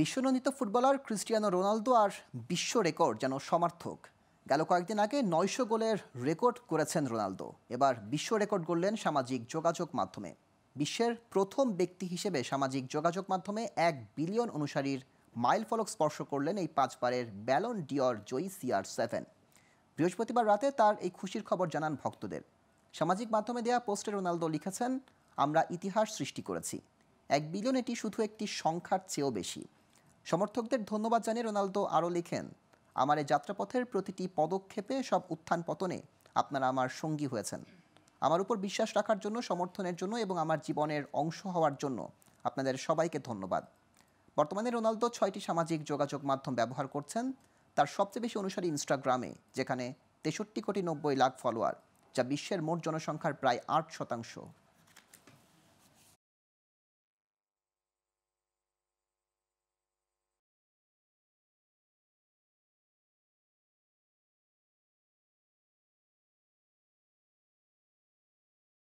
বিশ্বনন্দিত footballer Cristiano Ronaldo আর বিশ্ব record যেন সমর্থক গেল কয়েকদিন আগে নয়শো গোলের রেকর্ড করেছেন রোনালদো এবার বিশ্ব রেকর্ড গড়লেন সামাজিক যোগাযোগ মাধ্যমে বিশ্বের প্রথম ব্যক্তি হিসেবে সামাজিক যোগাযোগ মাধ্যমে এক বিলিয়ন অনুসারীর মাইল ফলক স্পর্শ করলেন এই পাঁচবারের ব্যালন ডিওর জয়ী সিআর সেভেন বৃহস্পতিবার রাতে তার এই খুশির খবর জানান ভক্তদের সামাজিক মাধ্যমে দেয়া পোস্টে রোনালদো লিখেছেন আমরা ইতিহাস সৃষ্টি করেছি এক বিলিয়ন এটি শুধু একটি সংখ্যার চেয়েও বেশি সমর্থকদের ধন্যবাদ জানিয়ে রোনালদো আরও লেখেন আমার এই যাত্রাপথের প্রতিটি পদক্ষেপে সব উত্থান পতনে আপনারা আমার সঙ্গী হয়েছেন আমার উপর বিশ্বাস রাখার জন্য সমর্থনের জন্য এবং আমার জীবনের অংশ হওয়ার জন্য আপনাদের সবাইকে ধন্যবাদ বর্তমানে রোনালদো ছয়টি সামাজিক যোগাযোগ মাধ্যম ব্যবহার করছেন তার সবচেয়ে বেশি অনুসারী ইনস্টাগ্রামে যেখানে তেষট্টি কোটি নব্বই লাখ ফলোয়ার যা বিশ্বের মোট জনসংখ্যার প্রায় আট শতাংশ